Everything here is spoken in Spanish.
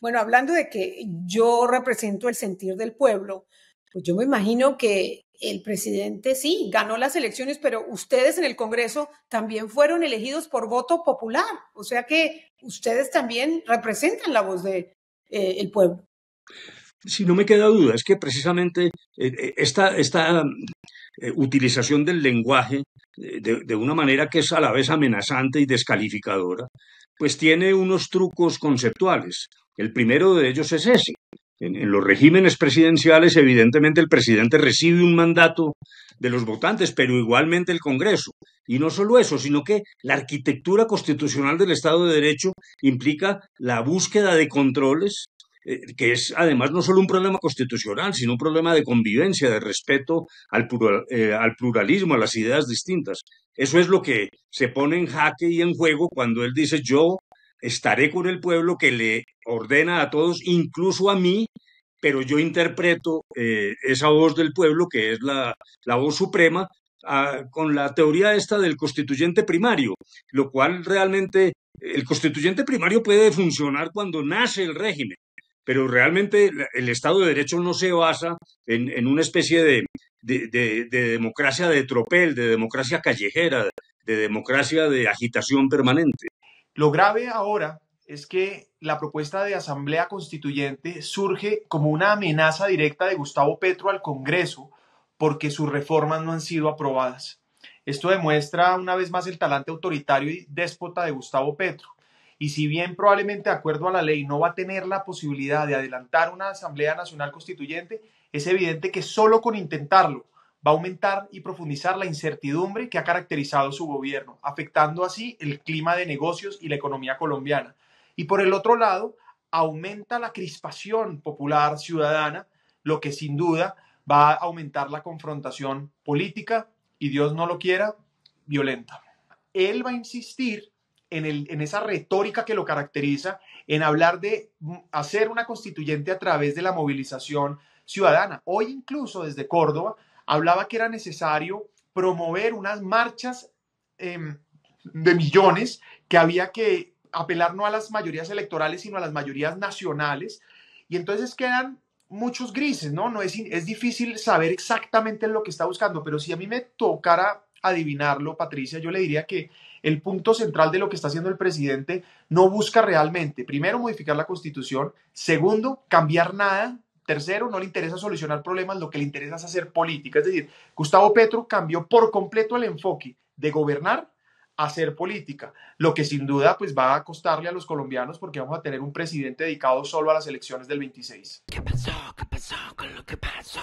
Bueno, hablando de que yo represento el sentir del pueblo, pues yo me imagino que el presidente sí ganó las elecciones, pero ustedes en el Congreso también fueron elegidos por voto popular, o sea que ustedes también representan la voz del de, eh, pueblo. Si no me queda duda, es que precisamente eh, eh, esta, esta utilización del lenguaje de, una manera que es a la vez amenazante y descalificadora, pues tiene unos trucos conceptuales. El primero de ellos es ese. En, los regímenes presidenciales, evidentemente, el presidente recibe un mandato de los votantes, pero igualmente el Congreso. Y no solo eso, sino que la arquitectura constitucional del Estado de Derecho implica la búsqueda de controles, eh, que es además no solo un problema constitucional, sino un problema de convivencia, de respeto al, eh, al pluralismo, a las ideas distintas. Eso es lo que se pone en jaque y en juego cuando él dice yo estaré con el pueblo que le ordena a todos, incluso a mí, pero yo interpreto eh, esa voz del pueblo, que es la, voz suprema, con la teoría esta del constituyente primario, lo cual realmente el constituyente primario puede funcionar cuando nace el régimen, pero realmente el Estado de Derecho no se basa en, una especie de, democracia de tropel, de democracia callejera, de democracia de agitación permanente. Lo grave ahora es que la propuesta de asamblea constituyente surge como una amenaza directa de Gustavo Petro al Congreso porque sus reformas no han sido aprobadas. Esto demuestra una vez más el talante autoritario y déspota de Gustavo Petro. Y si bien probablemente de acuerdo a la ley no va a tener la posibilidad de adelantar una Asamblea Nacional Constituyente, es evidente que solo con intentarlo va a aumentar y profundizar la incertidumbre que ha caracterizado su gobierno, afectando así el clima de negocios y la economía colombiana. Y por el otro lado, aumenta la crispación popular ciudadana, lo que sin duda va a aumentar la confrontación política y Dios no lo quiera, violenta. Él va a insistir en, en esa retórica que lo caracteriza, en hablar de mm, hacer una constituyente a través de la movilización ciudadana. Hoy incluso desde Córdoba hablaba que era necesario promover unas marchas em, de millones, que había que apelar no a las mayorías electorales, sino a las mayorías nacionales. Y entonces quedan muchos grises, ¿no? no es, es difícil saber exactamente lo que está buscando, pero si a mí me tocara adivinarlo, Patricia, yo le diría que el punto central de lo que está haciendo el presidente no busca realmente, primero, modificar la constitución, segundo, cambiar nada Tercero, no le interesa solucionar problemas, lo que le interesa es hacer política. Es decir, Gustavo Petro cambió por completo el enfoque de gobernar a hacer política, lo que sin duda pues va a costarle a los colombianos porque vamos a tener un presidente dedicado solo a las elecciones del 26. ¿Qué ¿Qué pasó con lo que pasó?